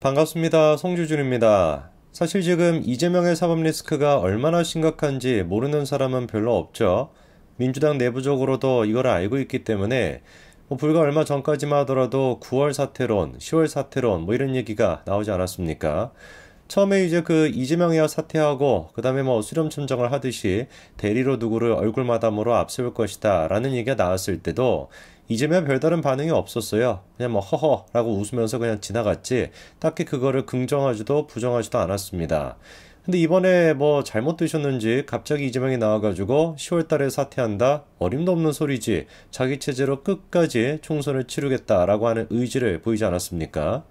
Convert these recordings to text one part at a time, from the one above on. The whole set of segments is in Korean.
반갑습니다. 송주준입니다. 사실 지금 이재명의 사법 리스크가 얼마나 심각한지 모르는 사람은 별로 없죠. 민주당 내부적으로도 이걸 알고 있기 때문에 뭐 불과 얼마 전까지만 하더라도 9월 사태론, 10월 사태론 뭐 이런 얘기가 나오지 않았습니까? 처음에 이제 그 이재명이야 사퇴하고 그 다음에 뭐 수렴 천정을 하듯이 대리로 누구를 얼굴 마담으로 앞세울 것이다 라는 얘기가 나왔을 때도 이제면 별다른 반응이 없었어요. 그냥 뭐 허허 라고 웃으면서 그냥 지나갔지 딱히 그거를 긍정하지도 부정하지도 않았습니다. 근데 이번에 뭐 잘못 드셨는지 갑자기 이재명이 나와가지고 10월 달에 사퇴한다? 어림도 없는 소리지. 자기 체제로 끝까지 총선을 치르겠다라고 하는 의지를 보이지 않았습니까?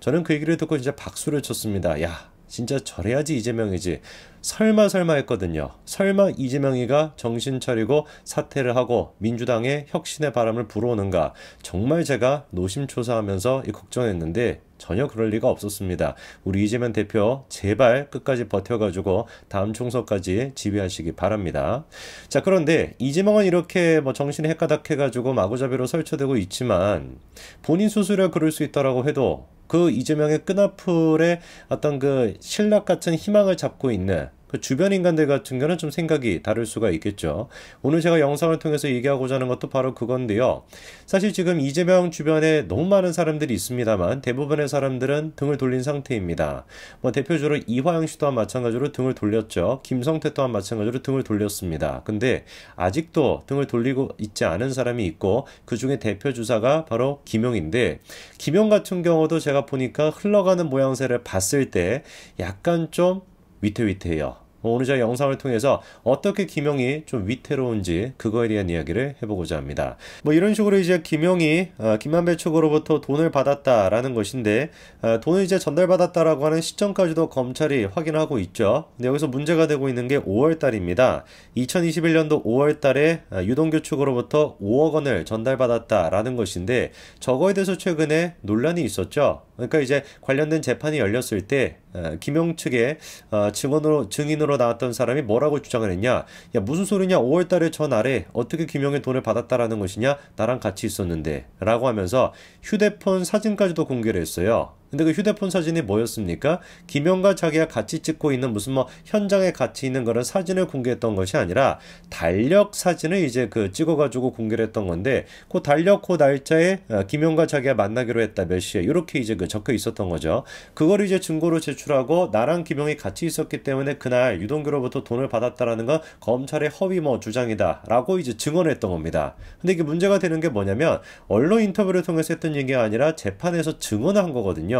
저는 그 얘기를 듣고 진짜 박수를 쳤습니다. 야, 진짜 저래야지 이재명이지. 설마 설마 했거든요. 설마 이재명이가 정신 차리고 사퇴를 하고 민주당의 혁신의 바람을 불어오는가 정말 제가 노심초사하면서 걱정했는데 전혀 그럴 리가 없었습니다. 우리 이재명 대표 제발 끝까지 버텨가지고 다음 총선까지 지휘하시기 바랍니다. 자 그런데 이재명은 이렇게 뭐 정신이 헷가닥해가지고 마구잡이로 설치되고 있지만 본인 스스로 그럴 수 있다라고 해도 그 이재명의 끈앞풀에 어떤 그 신락 같은 희망을 잡고 있는 그 주변 인간들 같은 경우는 좀 생각이 다를 수가 있겠죠. 오늘 제가 영상을 통해서 얘기하고자 하는 것도 바로 그건데요. 사실 지금 이재명 주변에 너무 많은 사람들이 있습니다만 대부분의 사람들은 등을 돌린 상태입니다. 뭐 대표적으로 이화영 씨도 마찬가지로 등을 돌렸죠. 김성태 또한 마찬가지로 등을 돌렸습니다. 근데 아직도 등을 돌리고 있지 않은 사람이 있고 그 중에 대표 주사가 바로 김용인데 김용 같은 경우도 제가 보니까 흘러가는 모양새를 봤을 때 약간 좀 위태위태해요. 뭐 오늘 저 영상을 통해서 어떻게 김용이좀 위태로운지 그거에 대한 이야기를 해보고자 합니다. 뭐 이런 식으로 이제 김용이 어, 김한배 측으로부터 돈을 받았다라는 것인데 어, 돈을 이제 전달받았다라고 하는 시점까지도 검찰이 확인하고 있죠. 근데 여기서 문제가 되고 있는 게 5월달입니다. 2021년도 5월달에 어, 유동규 측으로부터 5억 원을 전달받았다라는 것인데 저거에 대해서 최근에 논란이 있었죠. 그러니까 이제 관련된 재판이 열렸을 때 김용 측의 어, 증언으로 증인으로 나왔던 사람이 뭐라고 주장을 했냐? 야 무슨 소리냐? 5월달에 저 날에 어떻게 김용의 돈을 받았다라는 것이냐? 나랑 같이 있었는데라고 하면서 휴대폰 사진까지도 공개를 했어요. 근데 그 휴대폰 사진이 뭐였습니까? 김영과 자기가 같이 찍고 있는 무슨 뭐 현장에 같이 있는 그런 사진을 공개했던 것이 아니라 달력 사진을 이제 그 찍어가지고 공개를 했던 건데 그 달력 그 날짜에 어, 김영과 자기가 만나기로 했다 몇 시에 이렇게 이제 그 적혀 있었던 거죠. 그걸 이제 증거로 제출하고 나랑 김영이 같이 있었기 때문에 그날 유동규로부터 돈을 받았다라는 건 검찰의 허위 뭐 주장이다라고 이제 증언했던 겁니다. 근데 이게 문제가 되는 게 뭐냐면 언론 인터뷰를 통해서 했던 얘기가 아니라 재판에서 증언한 거거든요.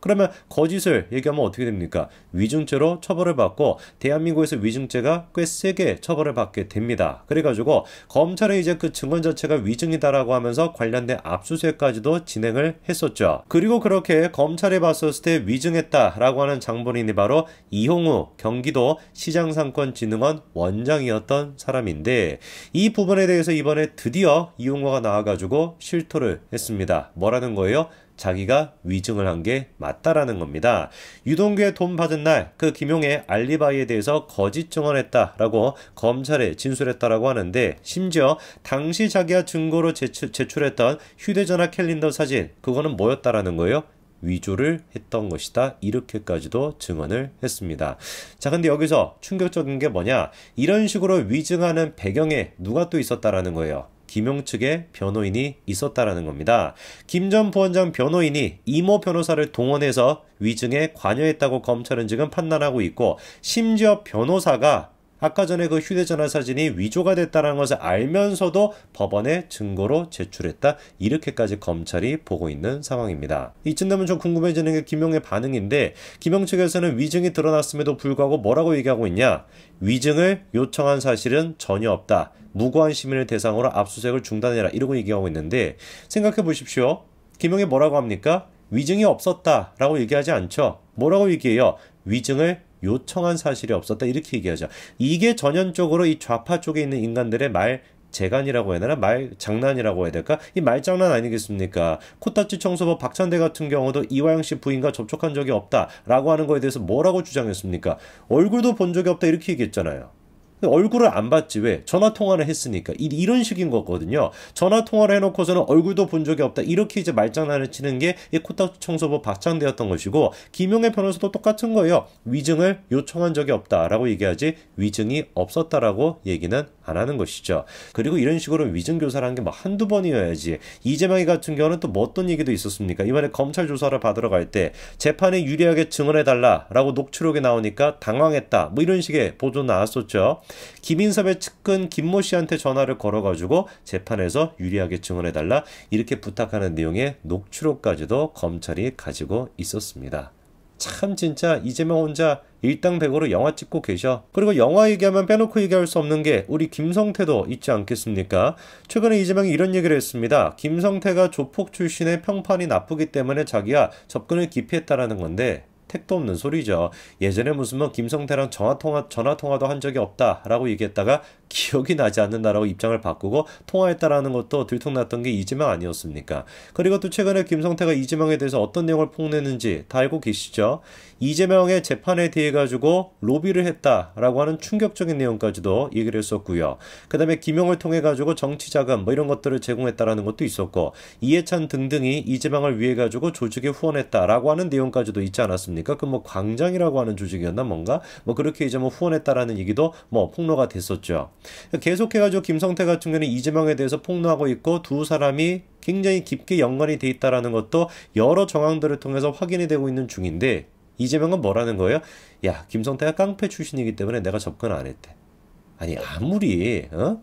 그러면 거짓을 얘기하면 어떻게 됩니까? 위증죄로 처벌을 받고 대한민국에서 위증죄가 꽤 세게 처벌을 받게 됩니다. 그래가지고 검찰은 이제 그 증언 자체가 위증이다라고 하면서 관련된 압수수색까지도 진행을 했었죠. 그리고 그렇게 검찰에 봤었을 때 위증했다라고 하는 장본인이 바로 이홍우 경기도 시장상권진흥원 원장이었던 사람인데 이 부분에 대해서 이번에 드디어 이홍우가 나와가지고 실토를 했습니다. 뭐라는 거예요? 자기가 위증을 한 게 맞다라는 겁니다. 유동규의 돈 받은 날 그 김용의 알리바이에 대해서 거짓 증언했다라고 검찰에 진술했다라고 하는데 심지어 당시 자기가 증거로 제출, 제출했던 휴대전화 캘린더 사진 그거는 뭐였다라는 거예요? 위조를 했던 것이다. 이렇게까지도 증언을 했습니다. 자, 근데 여기서 충격적인 게 뭐냐? 이런 식으로 위증하는 배경에 누가 또 있었다라는 거예요. 김용 측의 변호인이 있었다라는 겁니다. 김 전 부원장 변호인이 이모 변호사를 동원해서 위증에 관여했다고 검찰은 지금 판단하고 있고 심지어 변호사가 아까 전에 그 휴대전화 사진이 위조가 됐다는 것을 알면서도 법원에 증거로 제출했다. 이렇게까지 검찰이 보고 있는 상황입니다. 이쯤 되면 좀 궁금해지는 게 김용의 반응인데 김용 측에서는 위증이 드러났음에도 불구하고 뭐라고 얘기하고 있냐? 위증을 요청한 사실은 전혀 없다. 무고한 시민을 대상으로 압수수색을 중단해라. 이러고 얘기하고 있는데 생각해 보십시오. 김용이 뭐라고 합니까? 위증이 없었다라고 얘기하지 않죠. 뭐라고 얘기해요? 위증을 요청한 사실이 없었다 이렇게 얘기하죠. 이게 전형적으로 이 좌파 쪽에 있는 인간들의 말 재간이라고 해야 되나 말 장난이라고 해야 될까 이 말장난 아니겠습니까 코타치 청소법 박찬대 같은 경우도 이화영 씨 부인과 접촉한 적이 없다라고 하는 거에 대해서 뭐라고 주장했습니까 얼굴도 본 적이 없다 이렇게 얘기했잖아요 얼굴을 안 봤지 왜 전화 통화를 했으니까 이, 런 식인 거거든요 전화 통화를 해놓고서는 얼굴도 본 적이 없다 이렇게 이제 말장난을 치는 게이코딱쿠 청소법 박창되었던 것이고 김용의 변호사도 똑같은 거예요 위증을 요청한 적이 없다라고 얘기하지 위증이 없었다라고 얘기는 안 하는 것이죠 그리고 이런 식으로 위증 교사라는 게뭐 한두 번이어야지 이재명이 같은 경우는 또뭐 어떤 얘기도 있었습니까 이번에 검찰 조사를 받으러 갈 때 재판에 유리하게 증언해 달라라고 녹취록에 나오니까 당황했다 뭐 이런 식의 보도 나왔었죠 김인섭의 측근 김모 씨한테 전화를 걸어가지고 재판에서 유리하게 증언해달라 이렇게 부탁하는 내용의 녹취록까지도 검찰이 가지고 있었습니다. 참 진짜 이재명 혼자 일당백으로 영화 찍고 계셔. 그리고 영화 얘기하면 빼놓고 얘기할 수 없는 게 우리 김성태도 있지 않겠습니까? 최근에 이재명이 이런 얘기를 했습니다. 김성태가 조폭 출신의 평판이 나쁘기 때문에 자기야 접근을 기피했다라는 건데 택도 없는 소리죠. 예전에 무슨 뭐 김성태랑 전화 통화 전화 통화도 한 적이 없다라고 얘기했다가 기억이 나지 않는다라고 입장을 바꾸고 통화했다라는 것도 들통났던 게 이지망 아니었습니까? 그리고 또 최근에 김성태가 이지망에 대해서 어떤 내용을 폭내는지 다 알고 계시죠? 이재명의 재판에 대해 가지고 로비를 했다라고 하는 충격적인 내용까지도 얘기를 했었고요. 그 다음에 김용을 통해 가지고 정치자금 뭐 이런 것들을 제공했다라는 것도 있었고 이해찬 등등이 이재명을 위해 가지고 조직에 후원했다라고 하는 내용까지도 있지 않았습니까? 그 뭐 광장이라고 하는 조직이었나 뭔가 뭐 그렇게 이제 뭐 후원했다라는 얘기도 뭐 폭로가 됐었죠. 계속해가지고 김성태 같은 경우는 이재명에 대해서 폭로하고 있고 두 사람이 굉장히 깊게 연관이 돼 있다라는 것도 여러 정황들을 통해서 확인이 되고 있는 중인데 이재명은 뭐라는 거예요? 야 김성태가 깡패 출신이기 때문에 내가 접근 안 했대. 아니 아무리 어?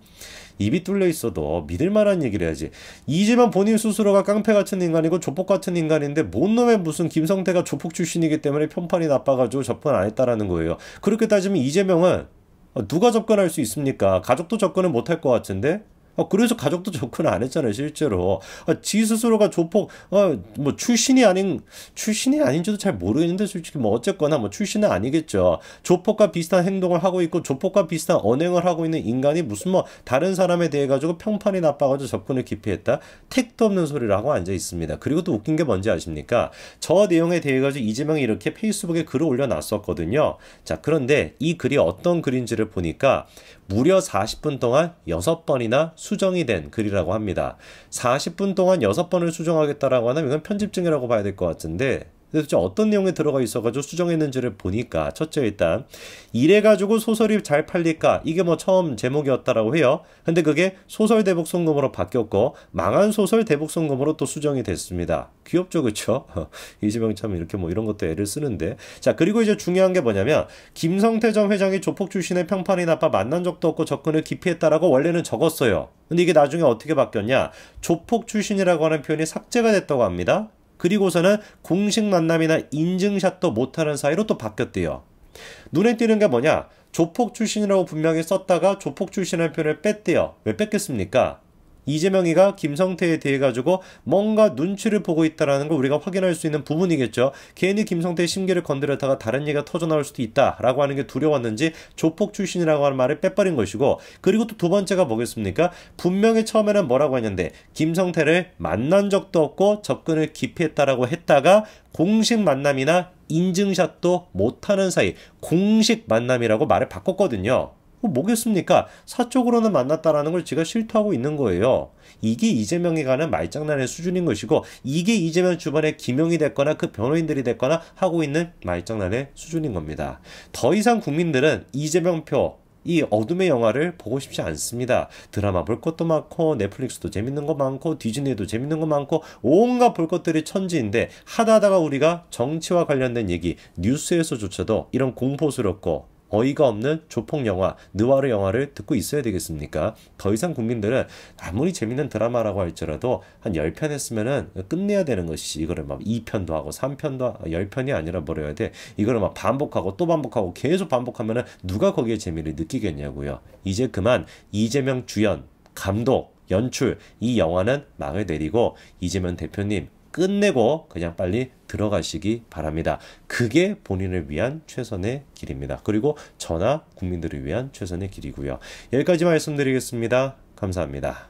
입이 뚫려 있어도 믿을 만한 얘기를 해야지. 이재명 본인 스스로가 깡패 같은 인간이고 조폭 같은 인간인데 뭔 놈의 무슨 김성태가 조폭 출신이기 때문에 편판이 나빠가지고 접근 안 했다라는 거예요. 그렇게 따지면 이재명은 어, 누가 접근할 수 있습니까? 가족도 접근을 못할 것 같은데 어, 그래서 가족도 접근 안 했잖아요, 실제로. 어, 지 스스로가 조폭, 어, 뭐, 출신이 아닌, 출신이 아닌지도 잘 모르겠는데, 솔직히 뭐, 어쨌거나 뭐, 출신은 아니겠죠. 조폭과 비슷한 행동을 하고 있고, 조폭과 비슷한 언행을 하고 있는 인간이 무슨 뭐, 다른 사람에 대해 가지고 평판이 나빠가지고 접근을 기피했다? 택도 없는 소리라고 앉아 있습니다. 그리고 또 웃긴 게 뭔지 아십니까? 저 내용에 대해 가지고 이재명이 이렇게 페이스북에 글을 올려놨었거든요. 자, 그런데 이 글이 어떤 글인지를 보니까, 무려 40분 동안 6번이나 수정이 된 글이라고 합니다. 40분 동안 6번을 수정하겠다라고 하면 이건 편집증이라고 봐야 될 것 같은데 근데 도대체 어떤 내용에 들어가 있어가지고 수정했는지를 보니까 첫째 일단 이래가지고 소설이 잘 팔릴까 이게 뭐 처음 제목이었다라고 해요. 근데 그게 소설 대북 송금으로 바뀌었고 망한 소설 대북 송금으로 또 수정이 됐습니다. 귀엽죠, 그렇죠? 이재명 참 이렇게 뭐 이런 것도 애를 쓰는데 자 그리고 이제 중요한 게 뭐냐면 김성태 전 회장이 조폭 출신의 평판이 나빠 만난 적도 없고 접근을 기피했다라고 원래는 적었어요. 근데 이게 나중에 어떻게 바뀌었냐? 조폭 출신이라고 하는 표현이 삭제가 됐다고 합니다. 그리고서는 공식 만남이나 인증샷도 못하는 사이로 또 바뀌었대요. 눈에 띄는 게 뭐냐? 조폭 출신이라고 분명히 썼다가 조폭 출신이라는 표현을 뺐대요. 왜 뺐겠습니까? 이재명이가 김성태에 대해 가지고 뭔가 눈치를 보고 있다라는 걸 우리가 확인할 수 있는 부분이겠죠. 괜히 김성태의 심기를 건드렸다가 다른 얘기가 터져 나올 수도 있다라고 하는 게 두려웠는지 조폭 출신이라고 하는 말을 빼버린 것이고 그리고 또 두 번째가 뭐겠습니까? 분명히 처음에는 뭐라고 했는데 김성태를 만난 적도 없고 접근을 기피했다라고 했다가 공식 만남이나 인증샷도 못하는 사이 공식 만남이라고 말을 바꿨거든요. 어, 뭐겠습니까 사적으로는 만났다라는 걸 제가 실토하고 있는 거예요. 이게 이재명이 가는 말장난의 수준인 것이고 이게 이재명 주변에 김용이 됐거나 그 변호인들이 됐거나 하고 있는 말장난의 수준인 겁니다. 더 이상 국민들은 이재명 표, 이 어둠의 영화를 보고 싶지 않습니다. 드라마 볼 것도 많고 넷플릭스도 재밌는 거 많고 디즈니도 재밌는 거 많고 온갖 볼 것들이 천지인데 하다하다가 우리가 정치와 관련된 얘기 뉴스에서조차도 이런 공포스럽고 어이가 없는 조폭 영화, 느와르 영화를 듣고 있어야 되겠습니까? 더 이상 국민들은 아무리 재밌는 드라마라고 할지라도 한 10편 했으면은 끝내야 되는 것이지. 이거를 막 2편도 하고 3편도 10편이 아니라 버려야 돼. 이거를 막 반복하고 또 반복하고 계속 반복하면은 누가 거기에 재미를 느끼겠냐고요. 이제 그만 이재명 주연, 감독, 연출 이 영화는 막을 내리고 이재명 대표님 끝내고 그냥 빨리 들어가시기 바랍니다. 그게 본인을 위한 최선의 길입니다. 그리고 전하 국민들을 위한 최선의 길이고요. 여기까지 말씀드리겠습니다. 감사합니다.